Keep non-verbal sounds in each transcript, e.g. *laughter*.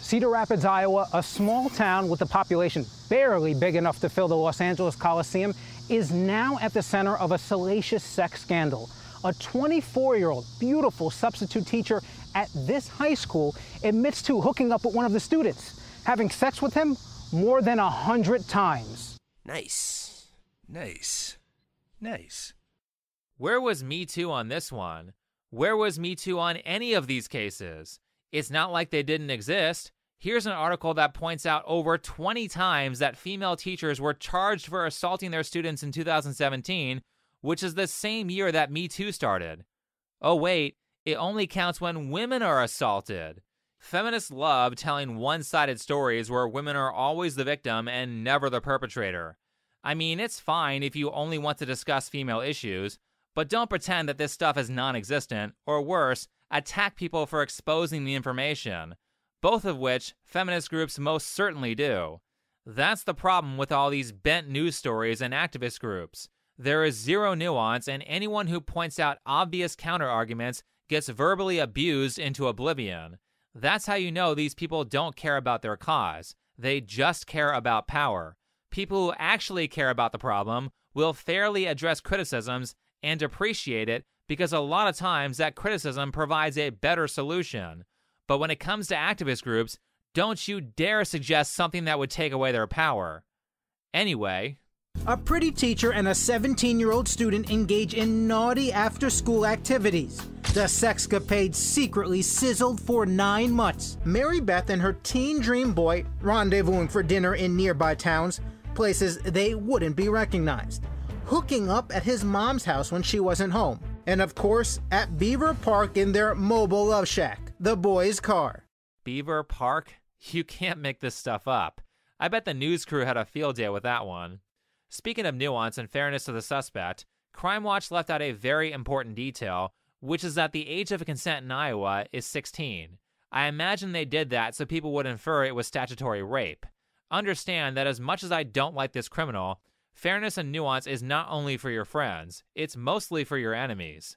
Cedar Rapids, Iowa, a small town with a population barely big enough to fill the Los Angeles Coliseum, is now at the center of a salacious sex scandal. A 24-year-old beautiful substitute teacher at this high school admits to hooking up with one of the students, having sex with him more than a hundred times. Nice. Nice. Nice. Where was Me Too on this one? Where was Me Too on any of these cases? It's not like they didn't exist. Here's an article that points out over 20 times that female teachers were charged for assaulting their students in 2017, which is the same year that Me Too started. Oh, wait, it only counts when women are assaulted. Feminists love telling one sided stories where women are always the victim and never the perpetrator. I mean, it's fine if you only want to discuss female issues, but don't pretend that this stuff is non existent, or worse, attack people for exposing the information, both of which feminist groups most certainly do. That's the problem with all these bent news stories and activist groups. There is zero nuance, and anyone who points out obvious counterarguments gets verbally abused into oblivion. That's how you know these people don't care about their cause. They just care about power. People who actually care about the problem will fairly address criticisms and appreciate it because a lot of times that criticism provides a better solution. But when it comes to activist groups, don't you dare suggest something that would take away their power. Anyway, a pretty teacher and a 17 year old student engage in naughty after school activities. The sexcapade secretly sizzled for nine months. Mary Beth and her teen dream boy, rendezvousing for dinner in nearby towns, places they wouldn't be recognized, hooking up at his mom's house when she wasn't home, and of course at Beaver Park in their mobile love shack, the boys' car. Beaver Park? You can't make this stuff up. I bet the news crew had a field day with that one. Speaking of nuance and fairness to the suspect, Crime Watch left out a very important detail, which is that the age of consent in Iowa is 16. I imagine they did that so people would infer it was statutory rape. Understand that as much as I don't like this criminal, Fairness and nuance is not only for your friends, it's mostly for your enemies.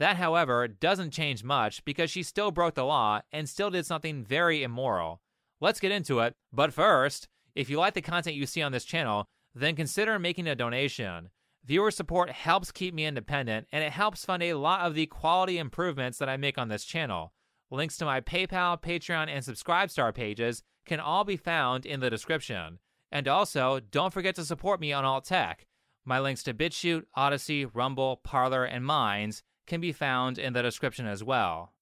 That, however, doesn't change much because she still broke the law and still did something very immoral. Let's get into it, but first, if you like the content you see on this channel, then consider making a donation. Viewer support helps keep me independent and it helps fund a lot of the quality improvements that I make on this channel. Links to my PayPal, Patreon, and Subscribestar pages can all be found in the description. And also, don't forget to support me on Alt Tech. My links to BitChute, Odyssey, Rumble, Parlor, and Minds can be found in the description as well.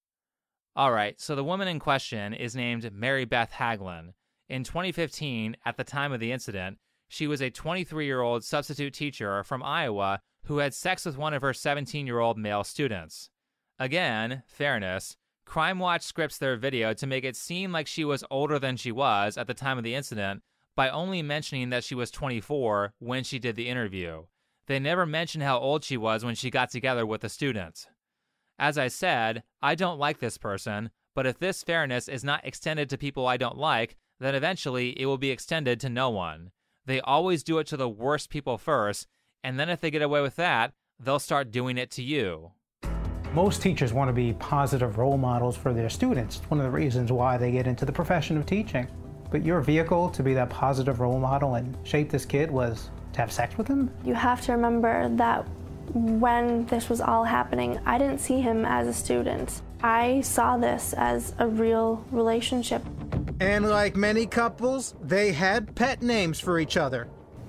Alright, so the woman in question is named Mary Beth Haglin. In 2015, at the time of the incident, she was a 23 year old substitute teacher from Iowa who had sex with one of her 17 year old male students. Again, fairness, Crime Watch scripts their video to make it seem like she was older than she was at the time of the incident, by only mentioning that she was 24 when she did the interview. They never mentioned how old she was when she got together with the students. As I said, I don't like this person, but if this fairness is not extended to people I don't like, then eventually it will be extended to no one. They always do it to the worst people first, and then if they get away with that, they'll start doing it to you. Most teachers want to be positive role models for their students. It's one of the reasons why they get into the profession of teaching. But your vehicle to be that positive role model and shape this kid was to have sex with him? You have to remember that when this was all happening, I didn't see him as a student. I saw this as a real relationship. And like many couples, they had pet names for each other.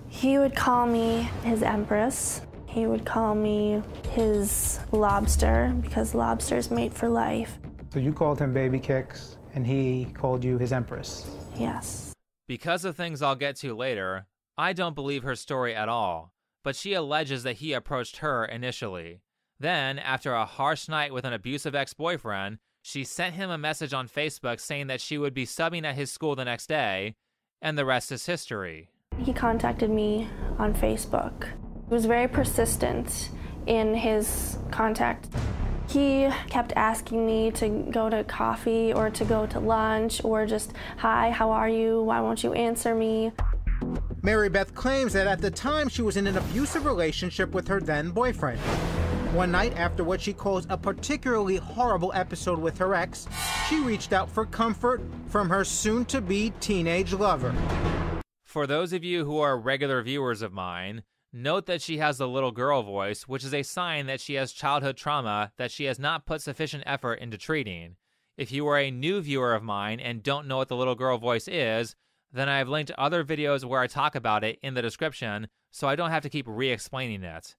He would call me his empress. He would call me his lobster because lobster's mate for life. So you called him baby kicks and he called you his empress yes. Because of things I'll get to later, I don't believe her story at all, but she alleges that he approached her initially. Then, after a harsh night with an abusive ex boyfriend, she sent him a message on Facebook saying that she would be subbing at his school the next day, and the rest is history. He contacted me on Facebook. He was very persistent in his contact. He kept asking me to go to coffee or to go to lunch or just, hi, how are you? Why won't you answer me? Mary Beth claims that at the time she was in an abusive relationship with her then boyfriend. One night, after what she calls a particularly horrible episode with her ex, she reached out for comfort from her soon to be teenage lover. For those of you who are regular viewers of mine, Note that she has the little girl voice, which is a sign that she has childhood trauma that she has not put sufficient effort into treating. If you are a new viewer of mine and don't know what the little girl voice is, then I have linked other videos where I talk about it in the description, so I don't have to keep re explaining it.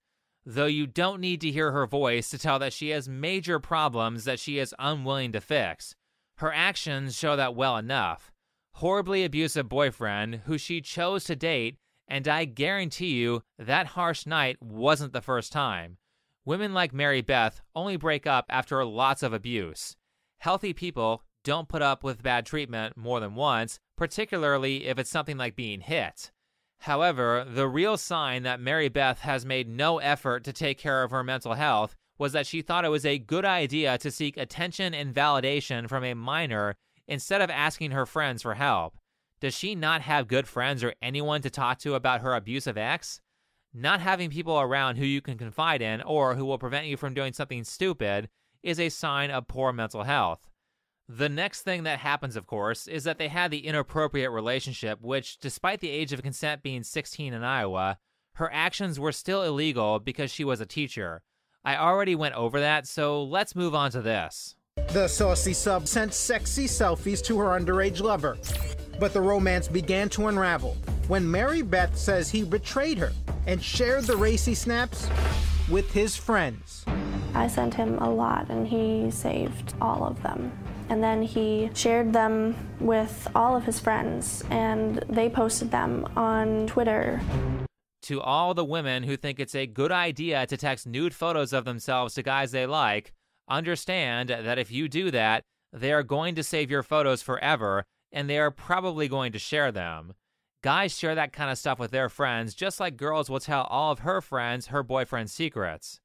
Though you don't need to hear her voice to tell that she has major problems that she is unwilling to fix. Her actions show that well enough. Horribly abusive boyfriend, who she chose to date and I guarantee you that harsh night wasn't the first time. Women like Mary Beth only break up after lots of abuse. Healthy people don't put up with bad treatment more than once, particularly if it's something like being hit. However, the real sign that Mary Beth has made no effort to take care of her mental health was that she thought it was a good idea to seek attention and validation from a minor instead of asking her friends for help. Does she not have good friends or anyone to talk to about her abusive ex? Not having people around who you can confide in or who will prevent you from doing something stupid is a sign of poor mental health. The next thing that happens, of course, is that they had the inappropriate relationship, which, despite the age of consent being 16 in Iowa, her actions were still illegal because she was a teacher. I already went over that, so let's move on to this. The saucy sub sent sexy selfies to her underage lover. But the romance began to unravel when Mary Beth says he betrayed her and shared the racy snaps with his friends. I sent him a lot and he saved all of them. And then he shared them with all of his friends and they posted them on Twitter. To all the women who think it's a good idea to text nude photos of themselves to guys they like, understand that if you do that, they are going to save your photos forever and they are probably going to share them. Guys share that kind of stuff with their friends, just like girls will tell all of her friends her boyfriend's secrets.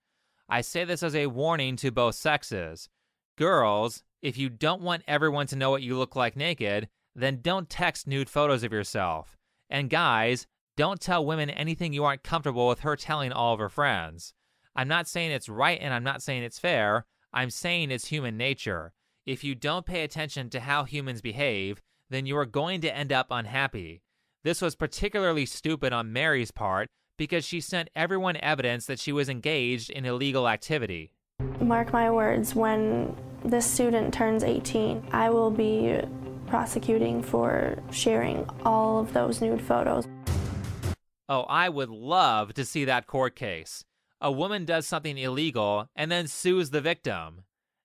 I say this as a warning to both sexes. Girls, if you don't want everyone to know what you look like naked, then don't text nude photos of yourself. And guys, don't tell women anything you aren't comfortable with her telling all of her friends. I'm not saying it's right and I'm not saying it's fair. I'm saying it's human nature. If you don't pay attention to how humans behave, then you are going to end up unhappy. This was particularly stupid on Mary's part because she sent everyone evidence that she was engaged in illegal activity. Mark my words, when this student turns 18, I will be prosecuting for sharing all of those nude photos. Oh, I would love to see that court case. A woman does something illegal and then sues the victim.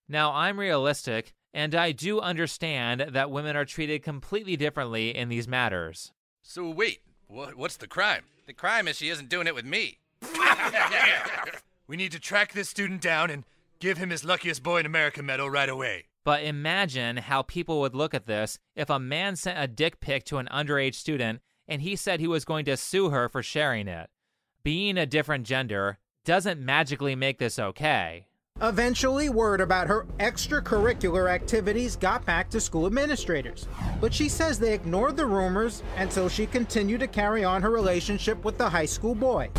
Now, I'm realistic. And I do understand that women are treated completely differently in these matters. So, wait, what, what's the crime? The crime is she isn't doing it with me. *laughs* we need to track this student down and give him his luckiest boy in America medal right away. But imagine how people would look at this if a man sent a dick pic to an underage student and he said he was going to sue her for sharing it. Being a different gender doesn't magically make this okay. Eventually, word about her extracurricular activities got back to school administrators, but she says they ignored the rumors until she continued to carry on her relationship with the high school boy.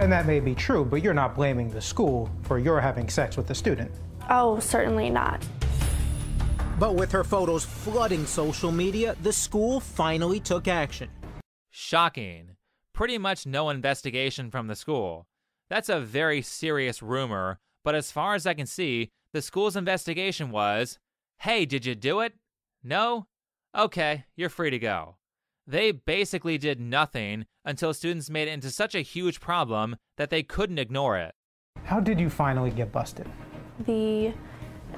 And that may be true, but you're not blaming the school for your having sex with the student. Oh, certainly not. But with her photos flooding social media, the school finally took action. Shocking. Pretty much no investigation from the school. That's a very serious rumor but as far as I can see, the school's investigation was hey, did you do it? No? Okay, you're free to go. They basically did nothing until students made it into such a huge problem that they couldn't ignore it. How did you finally get busted? The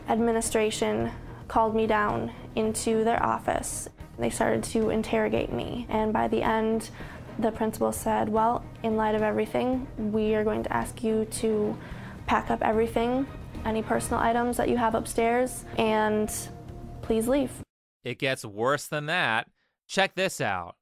administration called me down into their office. They started to interrogate me, and by the end, the principal said, Well, in light of everything, we are going to ask you to pack up everything, any personal items that you have upstairs, and please leave. It gets worse than that. Check this out.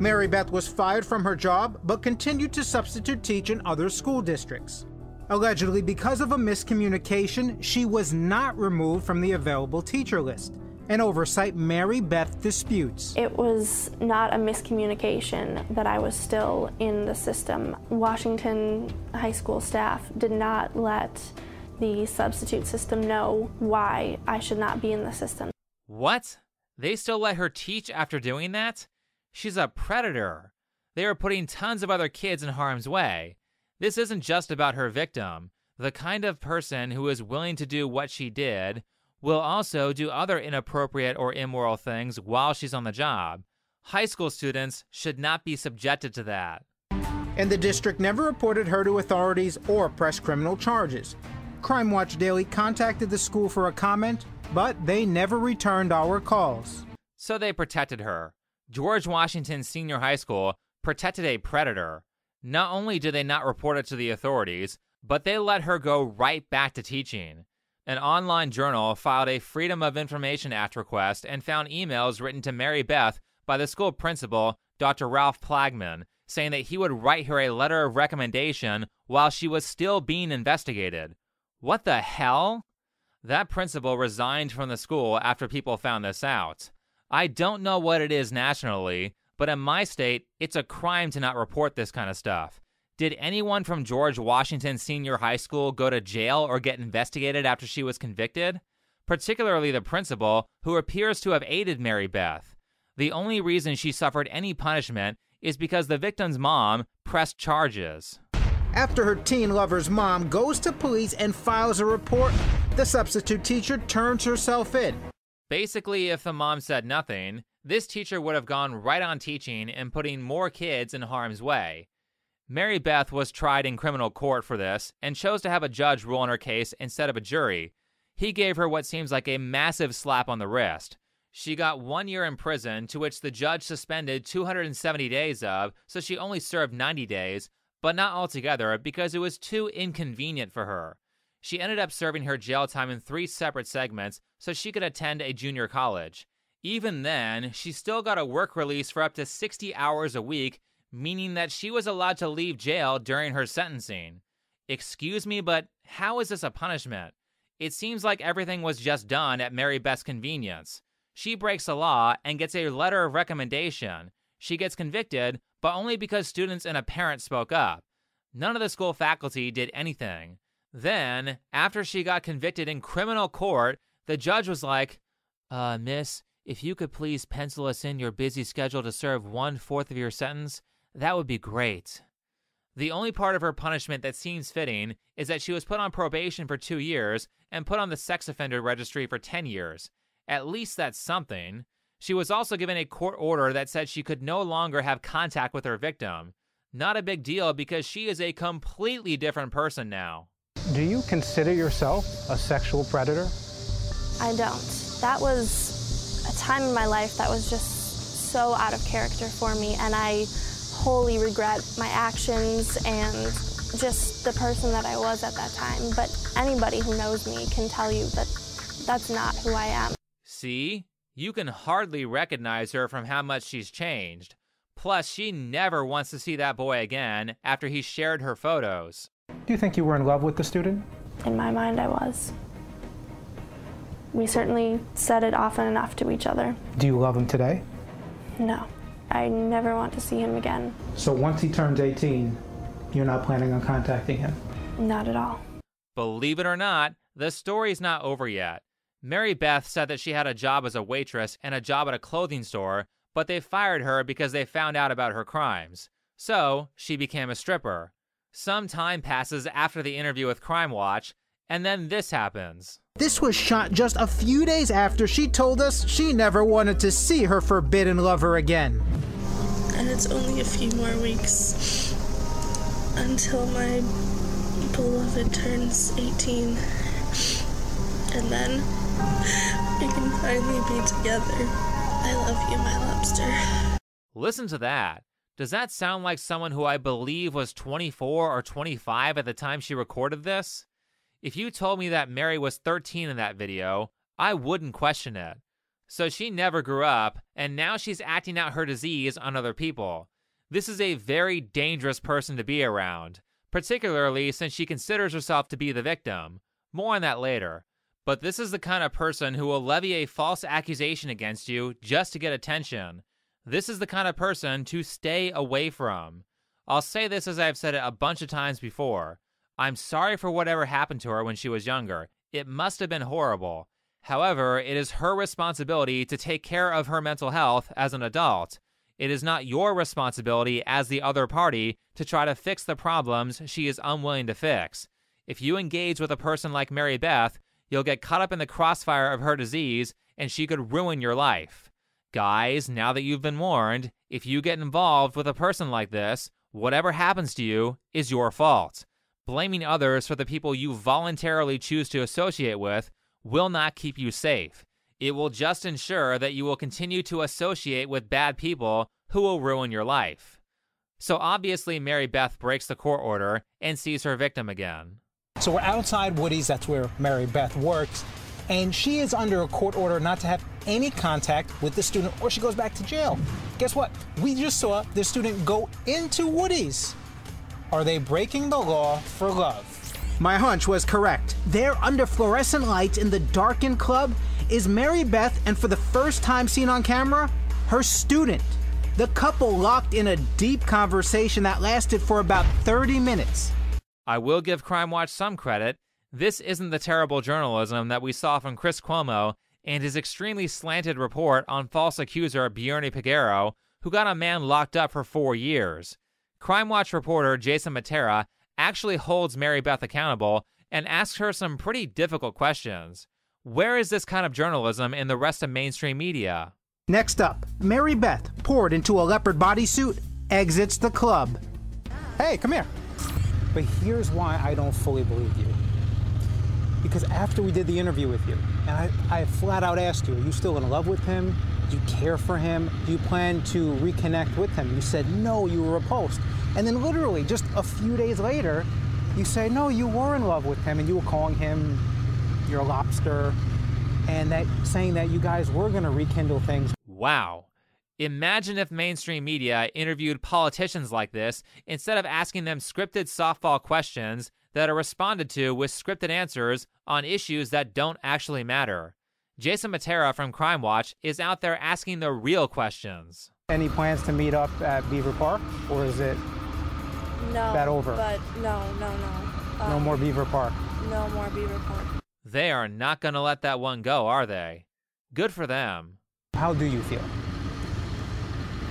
Mary Beth was fired from her job but continued to substitute teach in other school districts. Allegedly, because of a miscommunication, she was not removed from the available teacher list and oversight Mary Beth disputes. It was not a miscommunication that I was still in the system. Washington high school staff did not let the substitute system know why I should not be in the system. What? They still let her teach after doing that? She's a predator. They are putting tons of other kids in harm's way. This isn't just about her victim. The kind of person who is willing to do what she did will also do other inappropriate or immoral things while she's on the job. High school students should not be subjected to that. And the district never reported her to authorities or pressed criminal charges. Crime Watch Daily contacted the school for a comment, but they never returned our calls. So they protected her. George Washington Senior High School protected a predator. Not only did they not report it to the authorities, but they let her go right back to teaching an online journal filed a Freedom of Information Act request and found emails written to Mary Beth by the school principal, Dr. Ralph Plagman, saying that he would write her a letter of recommendation while she was still being investigated. What the hell? That principal resigned from the school after people found this out. I don't know what it is nationally, but in my state, it's a crime to not report this kind of stuff. Did anyone from George Washington Senior High School go to jail or get investigated after she was convicted? Particularly the principal, who appears to have aided Mary Beth. The only reason she suffered any punishment is because the victim's mom pressed charges. After her teen lover's mom goes to police and files a report, the substitute teacher turns herself in. Basically, if the mom said nothing, this teacher would have gone right on teaching and putting more kids in harm's way. Mary Beth was tried in criminal court for this and chose to have a judge rule on her case instead of a jury. He gave her what seems like a massive slap on the wrist. She got one year in prison, to which the judge suspended 270 days of, so she only served 90 days, but not altogether because it was too inconvenient for her. She ended up serving her jail time in three separate segments so she could attend a junior college. Even then, she still got a work release for up to 60 hours a week meaning that she was allowed to leave jail during her sentencing. Excuse me, but how is this a punishment? It seems like everything was just done at Mary Beth's convenience. She breaks the law and gets a letter of recommendation. She gets convicted, but only because students and a parent spoke up. None of the school faculty did anything. Then, after she got convicted in criminal court, the judge was like, Uh, miss, if you could please pencil us in your busy schedule to serve one fourth of your sentence, that would be great. The only part of her punishment that seems fitting is that she was put on probation for two years and put on the sex offender registry for 10 years. At least that's something. She was also given a court order that said she could no longer have contact with her victim. Not a big deal because she is a completely different person now. Do you consider yourself a sexual predator? I don't. That was a time in my life that was just so out of character for me, and I wholly regret my actions and just the person that I was at that time. But anybody who knows me can tell you that that's not who I am. See? You can hardly recognize her from how much she's changed. Plus, she never wants to see that boy again after he shared her photos. Do you think you were in love with the student? In my mind, I was. We certainly said it often enough to each other. Do you love him today? No. I never want to see him again. So once he turns 18, you're not planning on contacting him? Not at all. Believe it or not, the story's not over yet. Mary Beth said that she had a job as a waitress and a job at a clothing store, but they fired her because they found out about her crimes. So she became a stripper. Some time passes after the interview with Crime Watch, and then this happens. This was shot just a few days after she told us she never wanted to see her forbidden lover again. And it's only a few more weeks until my beloved turns 18. And then we can finally be together. I love you, my lobster. Listen to that. Does that sound like someone who I believe was 24 or 25 at the time she recorded this? If you told me that Mary was 13 in that video, I wouldn't question it. So she never grew up, and now she's acting out her disease on other people. This is a very dangerous person to be around, particularly since she considers herself to be the victim. More on that later. But this is the kind of person who will levy a false accusation against you just to get attention. This is the kind of person to stay away from. I'll say this as I've said it a bunch of times before. I'm sorry for whatever happened to her when she was younger. It must have been horrible. However, it is her responsibility to take care of her mental health as an adult. It is not your responsibility as the other party to try to fix the problems she is unwilling to fix. If you engage with a person like Mary Beth, you'll get caught up in the crossfire of her disease and she could ruin your life. Guys, now that you've been warned, if you get involved with a person like this, whatever happens to you is your fault. Blaming others for the people you voluntarily choose to associate with will not keep you safe. It will just ensure that you will continue to associate with bad people who will ruin your life. So obviously, Mary Beth breaks the court order and sees her victim again. So we're outside Woody's, that's where Mary Beth works, and she is under a court order not to have any contact with the student or she goes back to jail. Guess what? We just saw the student go into Woody's. Are they breaking the law for love? My hunch was correct. There, under fluorescent lights in the darkened club, is Mary Beth, and for the first time seen on camera, her student. The couple locked in a deep conversation that lasted for about 30 minutes. I will give Crime Watch some credit. This isn't the terrible journalism that we saw from Chris Cuomo and his extremely slanted report on false accuser Bjorni Piguero, who got a man locked up for four years. Crime Watch reporter Jason Matera actually holds Mary Beth accountable and asks her some pretty difficult questions. Where is this kind of journalism in the rest of mainstream media? Next up, Mary Beth, poured into a leopard bodysuit, exits the club. Hey, come here. But here's why I don't fully believe you. Because after we did the interview with you, and I, I flat out asked you, are you still in love with him? you care for him, you plan to reconnect with him. You said, no, you were repulsed. And then literally just a few days later, you say, no, you were in love with him and you were calling him your lobster and that saying that you guys were going to rekindle things. Wow. Imagine if mainstream media interviewed politicians like this instead of asking them scripted softball questions that are responded to with scripted answers on issues that don't actually matter. Jason Matera from Crime Watch is out there asking the real questions. Any plans to meet up at Beaver Park, or is it no, that over? But no, no, no. Um, no more Beaver Park. No more Beaver Park. They are not going to let that one go, are they? Good for them. How do you feel?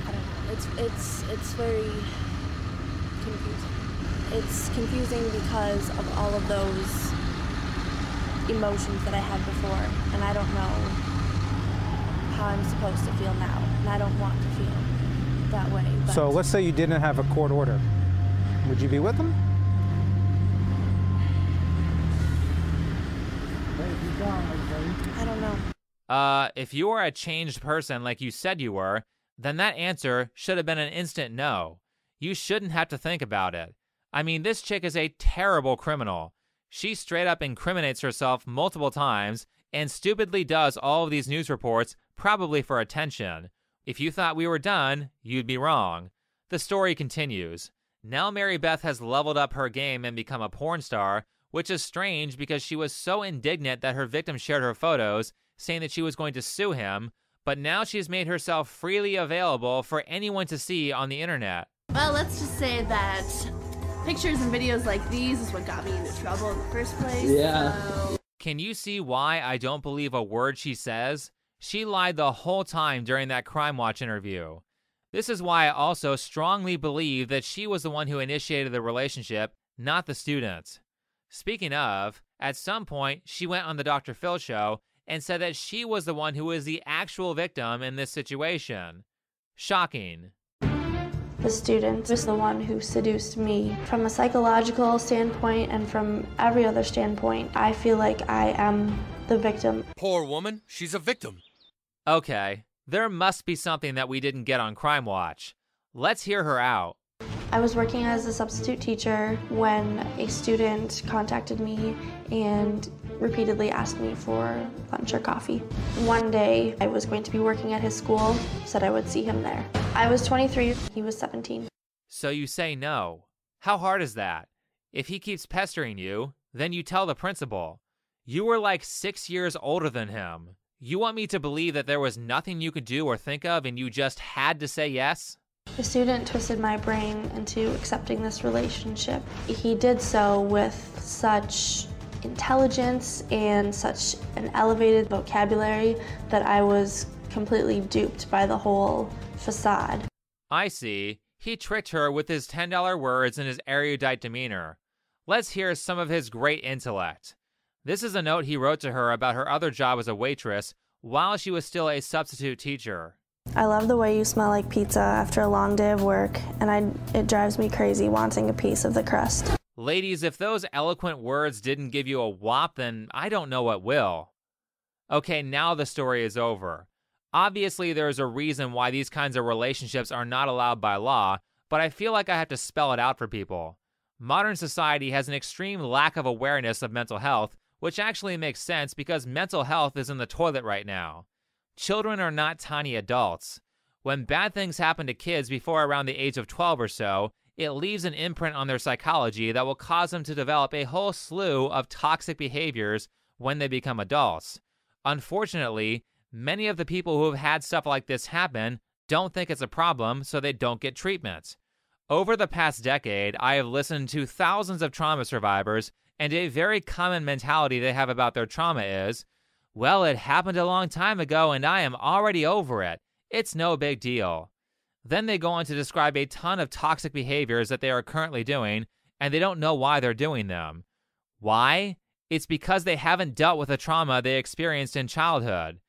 I don't know. It's it's it's very confusing. It's confusing because of all of those emotions that I had before, and I don't know how I'm supposed to feel now, and I don't want to feel that way. So let's say you didn't have a court order. Would you be with them? I don't know. Uh, if you are a changed person like you said you were, then that answer should have been an instant no. You shouldn't have to think about it. I mean, this chick is a terrible criminal. She straight up incriminates herself multiple times and stupidly does all of these news reports, probably for attention. If you thought we were done, you'd be wrong. The story continues. Now Mary Beth has leveled up her game and become a porn star, which is strange because she was so indignant that her victim shared her photos, saying that she was going to sue him, but now she's made herself freely available for anyone to see on the internet. Well, let's just say that pictures and videos like these is what got me into trouble in the first place. Yeah. So. Can you see why I don't believe a word she says? She lied the whole time during that Crime Watch interview. This is why I also strongly believe that she was the one who initiated the relationship, not the student. Speaking of, at some point, she went on the Dr. Phil show and said that she was the one who was the actual victim in this situation. Shocking. The student was the one who seduced me. From a psychological standpoint and from every other standpoint, I feel like I am the victim. Poor woman, she's a victim. Okay, there must be something that we didn't get on Crime Watch. Let's hear her out. I was working as a substitute teacher when a student contacted me and repeatedly asked me for lunch or coffee. One day, I was going to be working at his school, said I would see him there. I was 23, he was 17. So you say no. How hard is that? If he keeps pestering you, then you tell the principal. You were like six years older than him. You want me to believe that there was nothing you could do or think of and you just had to say yes? The student twisted my brain into accepting this relationship. He did so with such intelligence and such an elevated vocabulary that I was completely duped by the whole facade. I see. He tricked her with his $10 words and his erudite demeanor. Let's hear some of his great intellect. This is a note he wrote to her about her other job as a waitress while she was still a substitute teacher. I love the way you smell like pizza after a long day of work, and I, it drives me crazy wanting a piece of the crust. Ladies, if those eloquent words didn't give you a whop, then I don't know what will. Okay, now the story is over. Obviously, there is a reason why these kinds of relationships are not allowed by law, but I feel like I have to spell it out for people. Modern society has an extreme lack of awareness of mental health, which actually makes sense because mental health is in the toilet right now. Children are not tiny adults. When bad things happen to kids before around the age of 12 or so, it leaves an imprint on their psychology that will cause them to develop a whole slew of toxic behaviors when they become adults. Unfortunately, many of the people who have had stuff like this happen don't think it's a problem, so they don't get treatment. Over the past decade, I have listened to thousands of trauma survivors, and a very common mentality they have about their trauma is well, it happened a long time ago, and I am already over it. It's no big deal. Then they go on to describe a ton of toxic behaviors that they are currently doing, and they don't know why they're doing them. Why? It's because they haven't dealt with the trauma they experienced in childhood.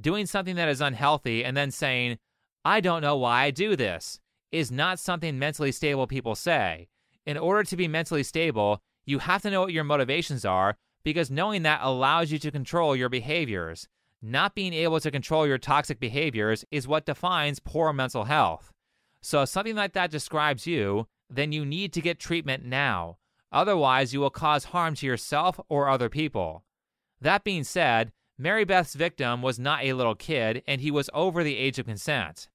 Doing something that is unhealthy and then saying, I don't know why I do this, is not something mentally stable people say. In order to be mentally stable, you have to know what your motivations are because knowing that allows you to control your behaviors. Not being able to control your toxic behaviors is what defines poor mental health. So, if something like that describes you, then you need to get treatment now. Otherwise, you will cause harm to yourself or other people. That being said, Mary Beth's victim was not a little kid and he was over the age of consent.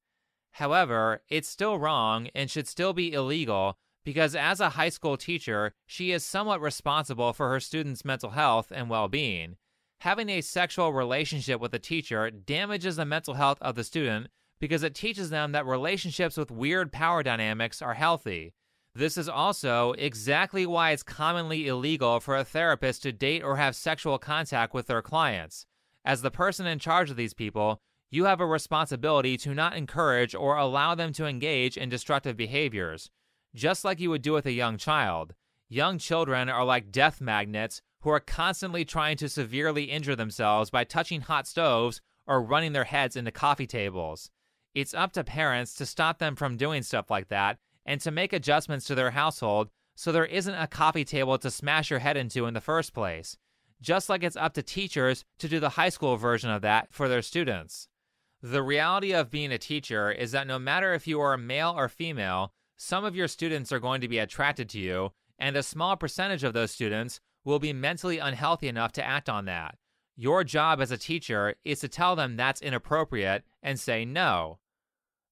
However, it's still wrong and should still be illegal because, as a high school teacher, she is somewhat responsible for her students' mental health and well being having a sexual relationship with a teacher damages the mental health of the student because it teaches them that relationships with weird power dynamics are healthy. This is also exactly why it's commonly illegal for a therapist to date or have sexual contact with their clients. As the person in charge of these people, you have a responsibility to not encourage or allow them to engage in destructive behaviors, just like you would do with a young child. Young children are like death magnets who are constantly trying to severely injure themselves by touching hot stoves or running their heads into coffee tables. It's up to parents to stop them from doing stuff like that and to make adjustments to their household so there isn't a coffee table to smash your head into in the first place, just like it's up to teachers to do the high school version of that for their students. The reality of being a teacher is that no matter if you are male or female, some of your students are going to be attracted to you, and a small percentage of those students will be mentally unhealthy enough to act on that. Your job as a teacher is to tell them that's inappropriate and say no.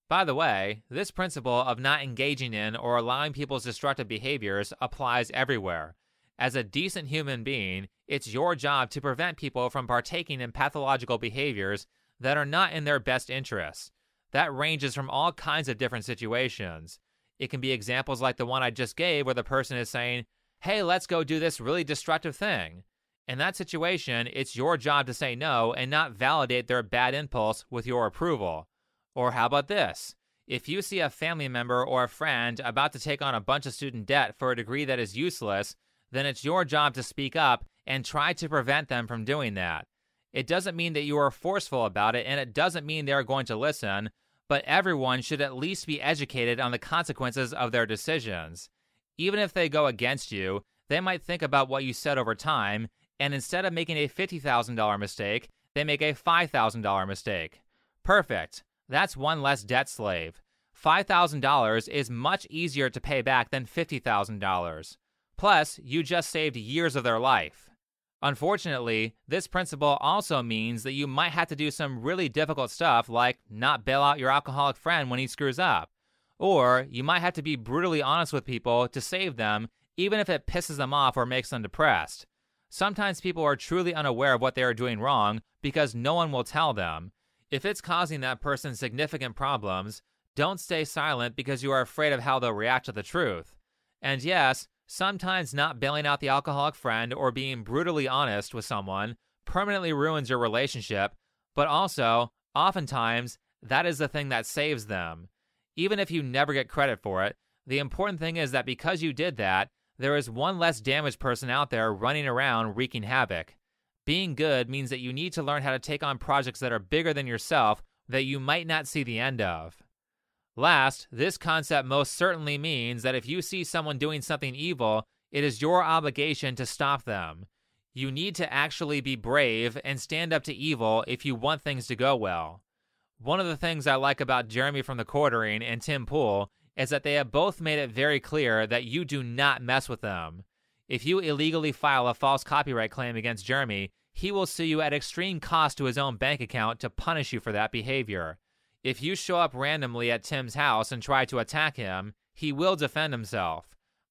By the way, this principle of not engaging in or allowing people's destructive behaviors applies everywhere. As a decent human being, it's your job to prevent people from partaking in pathological behaviors that are not in their best interests. That ranges from all kinds of different situations. It can be examples like the one I just gave where the person is saying, hey, let's go do this really destructive thing. In that situation, it's your job to say no and not validate their bad impulse with your approval. Or how about this? If you see a family member or a friend about to take on a bunch of student debt for a degree that is useless, then it's your job to speak up and try to prevent them from doing that. It doesn't mean that you are forceful about it, and it doesn't mean they're going to listen, but everyone should at least be educated on the consequences of their decisions. Even if they go against you, they might think about what you said over time, and instead of making a $50,000 mistake, they make a $5,000 mistake. Perfect. That's one less debt slave. $5,000 is much easier to pay back than $50,000. Plus, you just saved years of their life. Unfortunately, this principle also means that you might have to do some really difficult stuff like not bail out your alcoholic friend when he screws up. Or you might have to be brutally honest with people to save them, even if it pisses them off or makes them depressed. Sometimes people are truly unaware of what they are doing wrong because no one will tell them. If it's causing that person significant problems, don't stay silent because you are afraid of how they'll react to the truth. And yes, Sometimes not bailing out the alcoholic friend or being brutally honest with someone permanently ruins your relationship, but also, oftentimes, that is the thing that saves them. Even if you never get credit for it, the important thing is that because you did that, there is one less damaged person out there running around wreaking havoc. Being good means that you need to learn how to take on projects that are bigger than yourself that you might not see the end of. Last, this concept most certainly means that if you see someone doing something evil, it is your obligation to stop them. You need to actually be brave and stand up to evil if you want things to go well. One of the things I like about Jeremy from the Quartering and Tim Pool is that they have both made it very clear that you do not mess with them. If you illegally file a false copyright claim against Jeremy, he will sue you at extreme cost to his own bank account to punish you for that behavior. If you show up randomly at Tim's house and try to attack him, he will defend himself.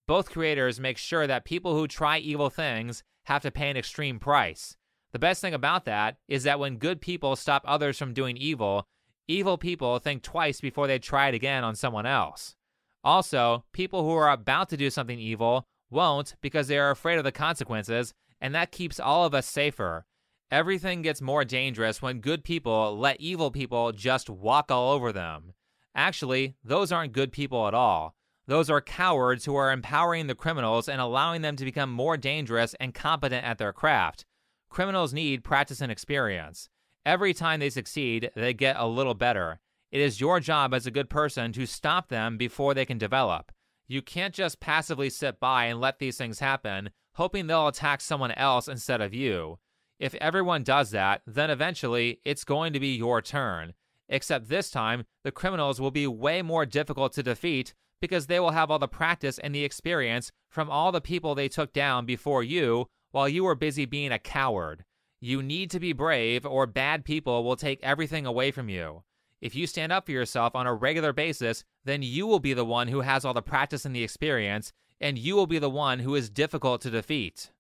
Both creators make sure that people who try evil things have to pay an extreme price. The best thing about that is that when good people stop others from doing evil, evil people think twice before they try it again on someone else. Also, people who are about to do something evil won't because they are afraid of the consequences, and that keeps all of us safer. Everything gets more dangerous when good people let evil people just walk all over them. Actually, those aren't good people at all. Those are cowards who are empowering the criminals and allowing them to become more dangerous and competent at their craft. Criminals need practice and experience. Every time they succeed, they get a little better. It is your job as a good person to stop them before they can develop. You can't just passively sit by and let these things happen, hoping they'll attack someone else instead of you. If everyone does that, then eventually it's going to be your turn. Except this time, the criminals will be way more difficult to defeat because they will have all the practice and the experience from all the people they took down before you while you were busy being a coward. You need to be brave, or bad people will take everything away from you. If you stand up for yourself on a regular basis, then you will be the one who has all the practice and the experience, and you will be the one who is difficult to defeat.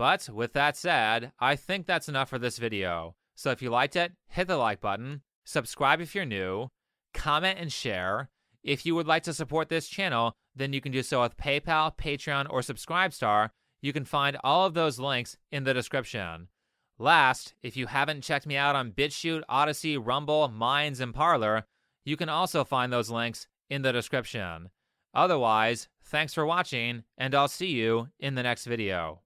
But with that said, I think that's enough for this video. So if you liked it, hit the like button, subscribe if you're new, comment and share. If you would like to support this channel, then you can do so with PayPal, Patreon, or Subscribestar. You can find all of those links in the description. Last, if you haven't checked me out on BitChute, Odyssey, Rumble, Minds, and Parlor, you can also find those links in the description. Otherwise, thanks for watching, and I'll see you in the next video.